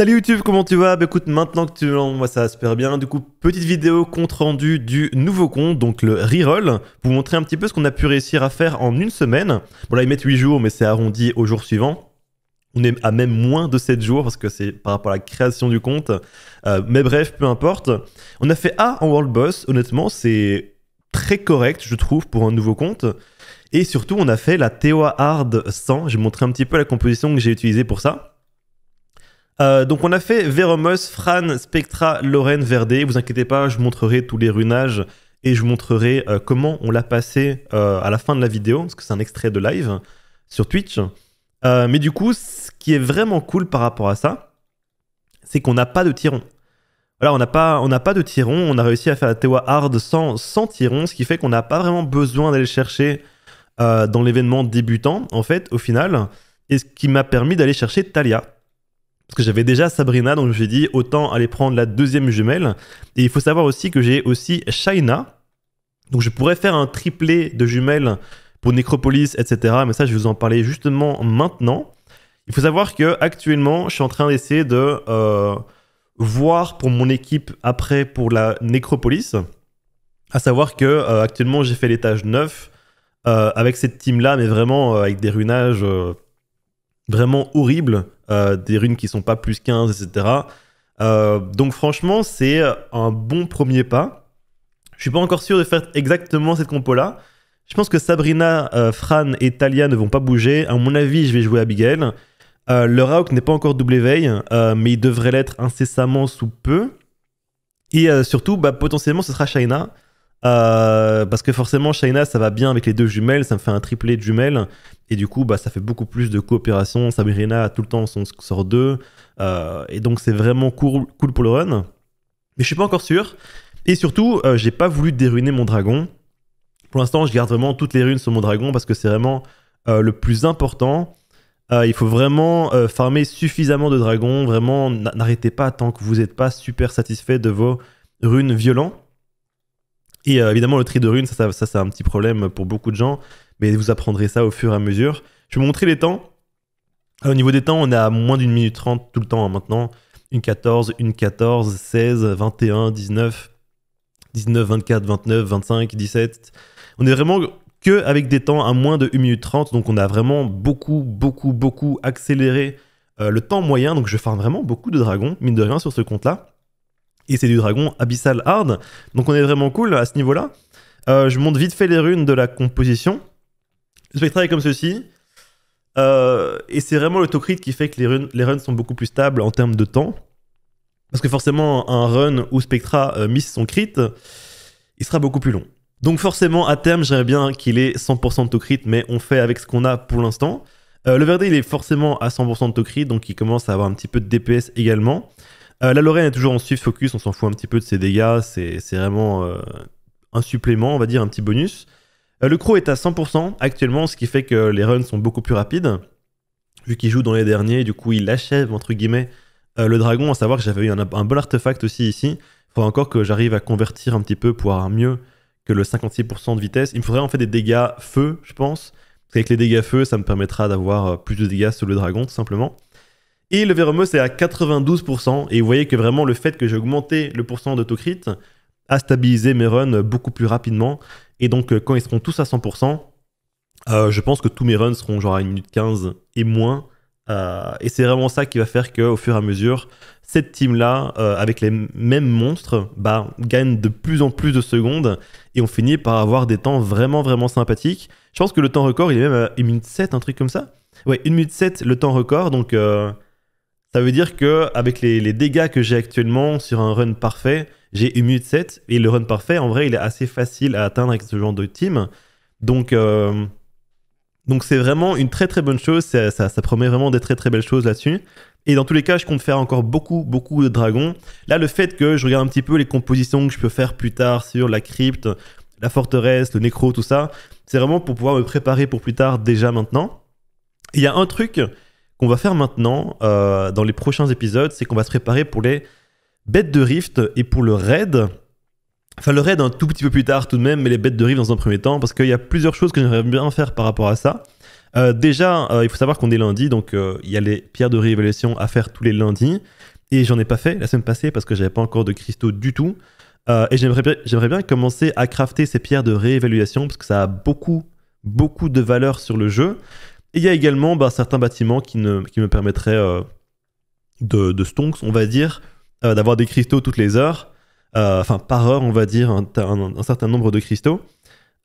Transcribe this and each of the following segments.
Salut YouTube, comment tu vas bah, écoute, maintenant que tu moi ça va super bien. Du coup, petite vidéo compte rendu du nouveau compte, donc le reroll, pour vous montrer un petit peu ce qu'on a pu réussir à faire en une semaine. Bon là, ils mettent 8 jours, mais c'est arrondi au jour suivant. On est à même moins de 7 jours parce que c'est par rapport à la création du compte. Euh, mais bref, peu importe. On a fait A en World Boss, honnêtement, c'est très correct, je trouve, pour un nouveau compte. Et surtout, on a fait la TOA Hard 100. Je vous montrer un petit peu la composition que j'ai utilisée pour ça. Euh, donc on a fait Veromus, Fran, Spectra, Lorraine, Verde. Vous inquiétez pas, je montrerai tous les runages et je montrerai euh, comment on l'a passé euh, à la fin de la vidéo, parce que c'est un extrait de live sur Twitch. mais du coup, ce qui est vraiment cool par rapport à ça, c'est qu'on n'a pas de tirons. Voilà, on n'a pas, pas de tirons, on a réussi à faire la Tewa Hard sans, sans ce qui fait qu'on n'a pas vraiment besoin d'aller chercher dans l'événement débutant, en fait, au final, et ce qui m'a permis d'aller chercher Talia. Parce que j'avais déjà Sabrina, donc je lui ai dit autant aller prendre la deuxième jumelle. Et il faut savoir aussi que j'ai aussi Shaina. Donc je pourrais faire un triplé de jumelles pour Necropolis, etc. Mais ça, je vais vous en parler justement maintenant. Il faut savoir que actuellement, je suis en train d'essayer de euh, voir pour mon équipe après pour la Necropolis. À savoir que euh, actuellement, j'ai fait l'étage 9 euh, avec cette team-là, mais vraiment avec des runages vraiment horrible, euh, des runes qui sont pas plus 15, etc. Euh, donc franchement, c'est un bon premier pas. Je suis pas encore sûr de faire exactement cette compo-là. Je pense que Sabrina, euh, Fran et Talia ne vont pas bouger. À mon avis, je vais jouer Abigail. le Rauk n'est pas encore double éveil, mais il devrait l'être incessamment sous peu. Et surtout, bah, potentiellement, ce sera Shaina. Euh, parce que forcément, Shaina, ça va bien avec les deux jumelles, ça me fait un triplé de jumelles, et du coup, bah, ça fait beaucoup plus de coopération. Sabrina a tout le temps son sort 2, euh, et donc c'est vraiment cool, pour le run. Mais je suis pas encore sûr, et surtout, euh, j'ai pas voulu déruiner mon dragon. Pour l'instant, je garde vraiment toutes les runes sur mon dragon parce que c'est vraiment le plus important. il faut vraiment farmer suffisamment de dragons, vraiment n'arrêtez pas tant que vous n'êtes pas super satisfait de vos runes violentes et euh, évidemment, le tri de runes, ça, c'est un petit problème pour beaucoup de gens, mais vous apprendrez ça au fur et à mesure. Je vais vous montrer les temps. Euh, au niveau des temps, on est à moins d'une minute trente tout le temps hein, maintenant. Une 14, une 14, 16, 21, 19, 19, 24, 29, 25, 17. On est vraiment que avec des temps à moins de 1 minute trente, Donc on a vraiment beaucoup, beaucoup, beaucoup accéléré euh, le temps moyen. Donc je ferme vraiment beaucoup de dragons, mine de rien, sur ce compte-là et c'est du dragon abyssal hard. Donc on est vraiment cool à ce niveau-là. Euh, je monte vite fait les runes de la composition. Le est comme ceci. Euh, et c'est vraiment l'autocrit qui fait que les runes, les runs sont beaucoup plus stables en termes de temps. Parce que forcément, un run où Spectra euh, miss son crit, il sera beaucoup plus long. Donc forcément, à terme, j'aimerais bien qu'il ait 100% de mais on fait avec ce qu'on a pour l'instant. le Verde, il est forcément à 100% de donc il commence à avoir un petit peu de DPS également. Euh, la Lorraine est toujours en suive focus, on s'en fout un petit peu de ses dégâts, c'est vraiment euh, un supplément, on va dire, un petit bonus. Euh, le crow est à 100% actuellement, ce qui fait que les runs sont beaucoup plus rapides, vu qu'il joue dans les derniers, du coup il achève, entre guillemets, le dragon, à savoir que j'avais eu un, bon artefact aussi ici. Il faudra encore que j'arrive à convertir un petit peu pour avoir mieux que le 56% de vitesse. Il me faudrait en fait des dégâts feu, je pense. Parce qu'avec les dégâts feu, ça me permettra d'avoir plus de dégâts sur le dragon, tout simplement. Et le VRME, c'est à 92%. Et vous voyez que vraiment, le fait que j'ai augmenté le pourcent d'autocrit a stabilisé mes runs beaucoup plus rapidement. Et donc, euh, quand ils seront tous à 100%, euh, je pense que tous mes runs seront genre à 1 minute 15 et moins. Euh, et c'est vraiment ça qui va faire qu'au fur et à mesure, cette team-là, avec les mêmes monstres, bah, gagne de plus en plus de secondes et on finit par avoir des temps vraiment, vraiment sympathiques. Je pense que le temps record, il est même à 1 minute 7, un truc comme ça. Ouais, 1 minute 7, le temps record. Donc, ça veut dire que avec les, dégâts que j'ai actuellement sur un run parfait, j'ai une de 7 et le run parfait, en vrai, il est assez facile à atteindre avec ce genre de team. Donc, euh, donc c'est vraiment une très très bonne chose. Ça, ça promet vraiment des très très belles choses là-dessus. Et dans tous les cas, je compte faire encore beaucoup beaucoup de dragons. Là, le fait que je regarde un petit peu les compositions que je peux faire plus tard sur la crypte, la forteresse, le nécro, tout ça, c'est vraiment pour pouvoir me préparer pour plus tard déjà maintenant. Il y a un truc qu'on va faire maintenant euh, dans les prochains épisodes, c'est qu'on va se préparer pour les bêtes de rift et pour le raid. Enfin, le raid un tout petit peu plus tard tout de même, mais les bêtes de rift dans un premier temps, parce qu'il y a plusieurs choses que j'aimerais bien faire par rapport à ça. Euh, déjà, euh, il faut savoir qu'on est lundi, donc il y a les pierres de réévaluation à faire tous les lundis. Et j'en ai pas fait la semaine passée parce que j'avais pas encore de cristaux du tout. et j'aimerais bien commencer à crafter ces pierres de réévaluation parce que ça a beaucoup, beaucoup de valeur sur le jeu. Et il y a également bah, certains bâtiments qui, me permettraient euh, de, stonks, on va dire, euh, d'avoir des cristaux toutes les heures, euh, enfin par heure, on va dire, un, certain nombre de cristaux.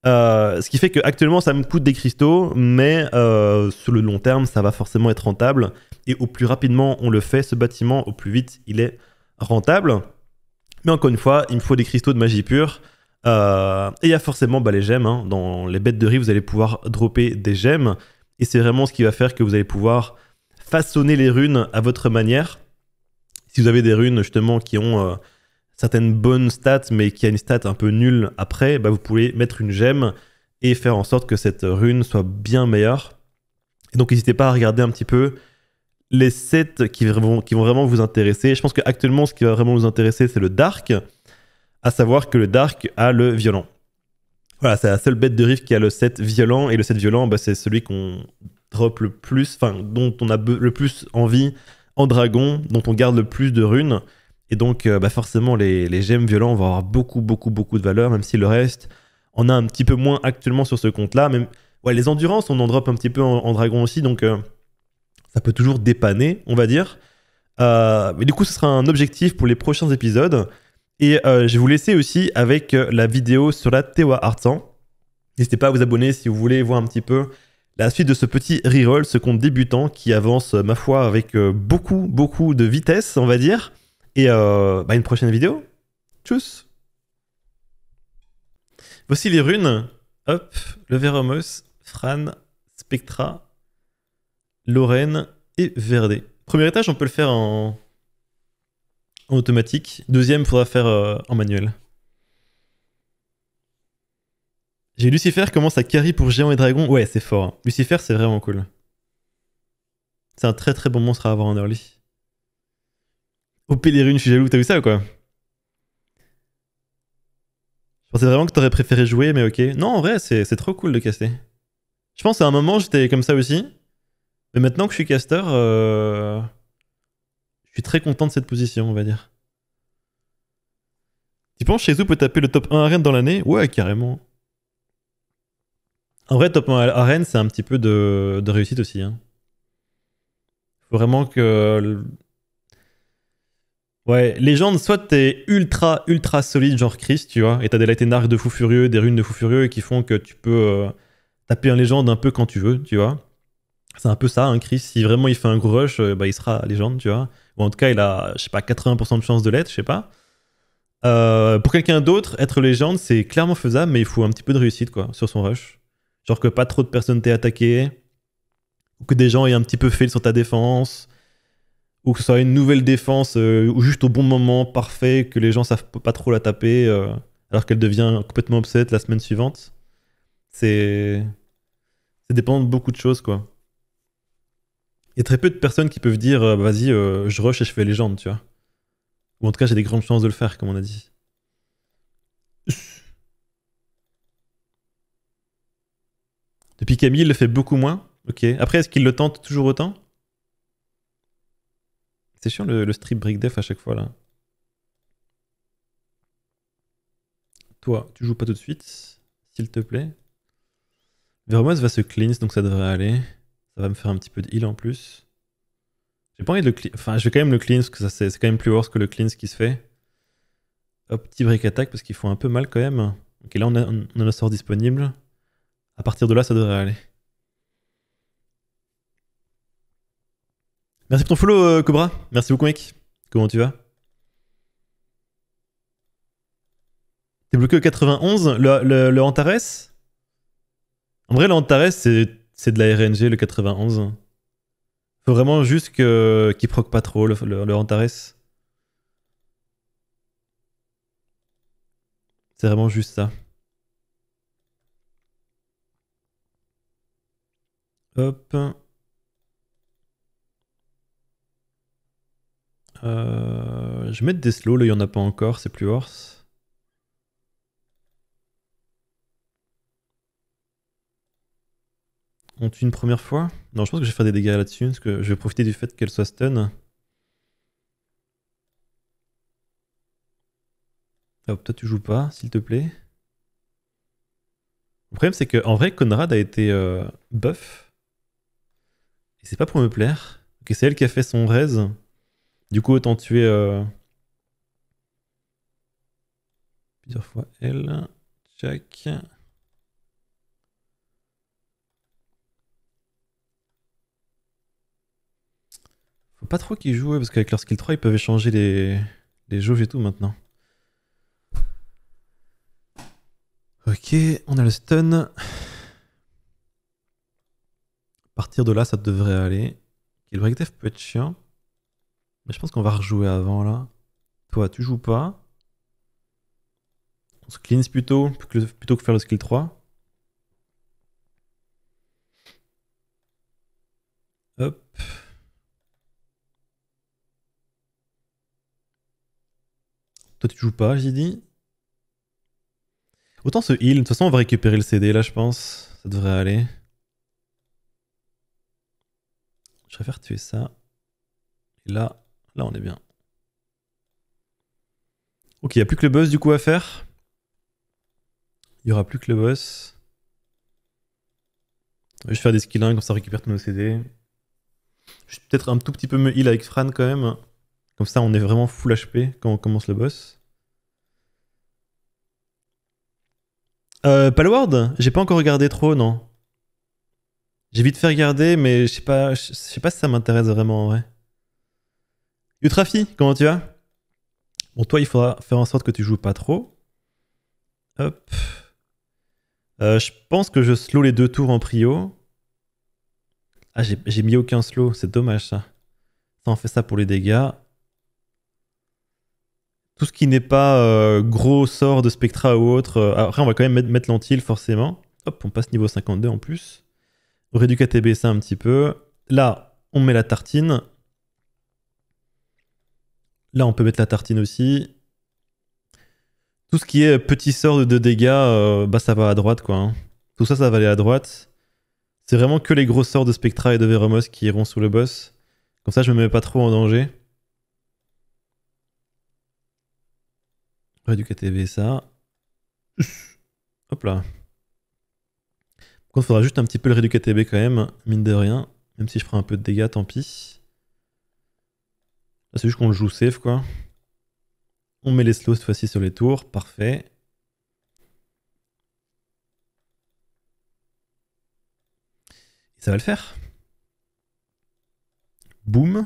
ce qui fait qu'actuellement, ça me coûte des cristaux, mais sur le long terme, ça va forcément être rentable. Et au plus rapidement on le fait, ce bâtiment, au plus vite, il est rentable. Mais encore une fois, il me faut des cristaux de magie pure. et il y a forcément bah, les gemmes. Hein. Dans les bêtes de riz, vous allez pouvoir dropper des gemmes. Et c'est vraiment ce qui va faire que vous allez pouvoir façonner les runes à votre manière. Si vous avez des runes justement qui ont euh, certaines bonnes stats, mais qui a une stat un peu nulle après, bah, vous pouvez mettre une gemme et faire en sorte que cette rune soit bien meilleure. Et donc n'hésitez pas à regarder un petit peu les sets qui vont, qui vont vraiment vous intéresser. Je pense qu'actuellement, ce qui va vraiment vous intéresser, c'est le Dark, à savoir que le Dark a le violent. Voilà, c'est la seule bête de riff qui a le set violent. Et le set violent, bah, c'est celui qu'on drop le plus, enfin, dont on a le plus envie en dragon, dont on garde le plus de runes. Et donc, euh, bah, forcément, les, gemmes violents vont avoir beaucoup, beaucoup, beaucoup de valeur, même si le reste, on a un petit peu moins actuellement sur ce compte-là. Même, ouais, les endurances, on en drop un petit peu en, dragon aussi, donc euh, ça peut toujours dépanner, on va dire. Euh, mais du coup, ce sera un objectif pour les prochains épisodes. Et euh, je vais vous laisser aussi avec euh, la vidéo sur la Tewa Artsan. N'hésitez pas à vous abonner si vous voulez voir un petit peu la suite de ce petit reroll, ce compte débutant qui avance, euh, ma foi, avec beaucoup, beaucoup de vitesse, on va dire. Et bah, une prochaine vidéo. Tchuss Voici les runes. Hop, le Veromos, Fran, Spectra, Lorraine et Verde. Premier étage, on peut le faire en en automatique. Deuxième, il faudra faire euh, en manuel. J'ai Lucifer commence à carry pour Géant et Dragon. Ouais, c'est fort. Hein. Lucifer, c'est vraiment cool. C'est un très très bon monstre à avoir en early. Au les runes, je suis jaloux, t'as vu ça ou quoi Je pensais vraiment que t'aurais préféré jouer, mais ok. Non, en vrai, c'est trop cool de caster. Je pense à un moment, j'étais comme ça aussi. Mais maintenant que je suis caster, euh... Je suis très content de cette position, on va dire. Tu penses que Shizu peut taper le top 1 arène dans l'année Ouais, carrément. En vrai, top 1 arène, c'est un petit peu de, réussite aussi. Il hein. Faut vraiment que. Ouais, légende, soit t'es ultra, ultra solide, genre Chris, tu vois, et t'as des light de fou furieux, des runes de fou furieux qui font que tu peux euh, taper un légende un peu quand tu veux, tu vois. C'est un peu ça, un hein, Chris. Si vraiment il fait un gros rush, euh, bah, il sera légende, tu vois. Ou en tout cas, il a, je sais pas, 80% de chance de l'être, je sais pas. Euh, pour quelqu'un d'autre, être légende, c'est clairement faisable, mais il faut un petit peu de réussite, quoi, sur son rush. Genre que pas trop de personnes t'aient attaqué, ou que des gens aient un petit peu fait sur ta défense, ou que ce soit une nouvelle défense, euh, ou juste au bon moment, parfait, que les gens savent pas trop la taper, alors qu'elle devient complètement obsède la semaine suivante. C'est. C'est dépend de beaucoup de choses, quoi. Il y a très peu de personnes qui peuvent dire euh, vas-y, euh, je rush et je fais légende, tu vois. Ou en tout cas, j'ai des grandes chances de le faire, comme on a dit. Depuis Camille, il le fait beaucoup moins. Ok. Après, est-ce qu'il le tente toujours autant C'est chiant le, strip break def à chaque fois là. Toi, tu joues pas tout de suite, s'il te plaît. Vermouth va se cleanse, donc ça devrait aller. Ça va me faire un petit peu de heal en plus. J'ai pas envie de le clean. Enfin, je vais quand même le clean, parce que c'est quand même plus worse que le cleanse qui se fait. Hop, petit break attack, parce qu'ils font un peu mal quand même. Ok, là, on a, on a un sort disponible. À partir de là, ça devrait aller. Merci pour ton follow, euh, Cobra. Merci beaucoup, mec. Comment tu vas T'es bloqué au 91 Le, le, le Antares En vrai, le Antares, c'est c'est de la RNG le 91. Faut vraiment juste que qu'il proc pas trop le, le, C'est vraiment juste ça. Hop. Euh, je vais mettre des slows, là il n'y en a pas encore, c'est plus horse. On tue une première fois Non, je pense que je vais faire des dégâts là-dessus, parce que je vais profiter du fait qu'elle soit stun. Hop, ah, toi tu joues pas, s'il te plaît. Le problème c'est qu'en vrai, Conrad a été euh, buff. Et c'est pas pour me plaire. Ok, c'est elle qui a fait son raise. Du coup, autant tuer... Euh, plusieurs fois elle. Jack. pas trop qui jouaient parce qu'avec leur skill 3, ils peuvent échanger les, les jauges et tout maintenant. Ok, on a le stun. partir de là, ça devrait aller. Okay, le break peut être chiant. Mais je pense qu'on va rejouer avant là. Toi, tu joues pas. On se cleanse plutôt, plutôt que faire le skill 3. tu joues pas, j'ai dit. Autant ce heal, de toute façon, on va récupérer le CD là, je pense. Ça devrait aller. Je préfère tuer ça. Et là, là, on est bien. Ok, il n'y a plus que le boss du coup à faire. Il n'y aura plus que le boss. Je vais faire des skillings, comme ça récupère tous nos CD. Je vais peut-être un tout petit peu me heal avec Fran quand même. Comme ça, on est vraiment full HP quand on commence le boss. Euh, Palward J'ai pas encore regardé trop, non. J'ai vite fait regarder, mais je sais pas, je sais pas si ça m'intéresse vraiment en vrai. Utrafi, comment tu vas Bon, toi, il faudra faire en sorte que tu joues pas trop. Hop. Euh, je pense que je slow les deux tours en prio. Ah, j'ai mis aucun slow, c'est dommage ça. Ça en fait ça pour les dégâts tout ce qui n'est pas euh, gros sort de Spectra ou autre. Euh, après, on va quand même mettre, mettre forcément. Hop, on passe niveau 52 en plus. On réduit KTB ça un petit peu. Là, on met la tartine. Là, on peut mettre la tartine aussi. Tout ce qui est petit sort de dégâts, euh, bah, ça va à droite. quoi. Hein. Tout ça, ça va aller à droite. C'est vraiment que les gros sorts de Spectra et de Veromos qui iront sous le boss. Comme ça, je me mets pas trop en danger. TV, ça. Hop là. Par contre, faudra juste un petit peu le TV quand même, mine de rien. Même si je ferai un peu de dégâts, tant pis. c'est juste qu'on le joue safe, quoi. On met les slows cette fois-ci sur les tours. Parfait. Et ça va le faire. Boum.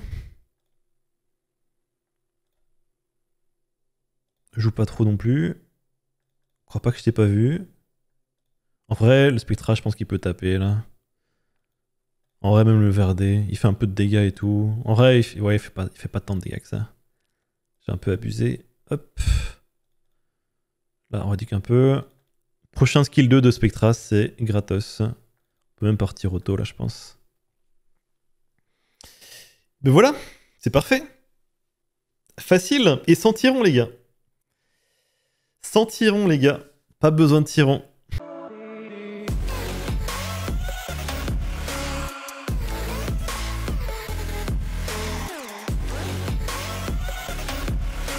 joue pas trop non plus. Je crois pas que je t'ai pas vu. En vrai, le Spectra, je pense qu'il peut taper là. En vrai, même le Verdé, il fait un peu de dégâts et tout. En vrai, il fait, ouais, il fait, pas, tant de dégâts que ça. J'ai un peu abusé. Hop. Là, on réduit un peu. Prochain skill 2 de Spectra, c'est gratos. On peut même partir auto là, je pense. Mais ben voilà, c'est parfait. Facile et sans tirons, les gars. Sans tirons, les gars. Pas besoin de tirons.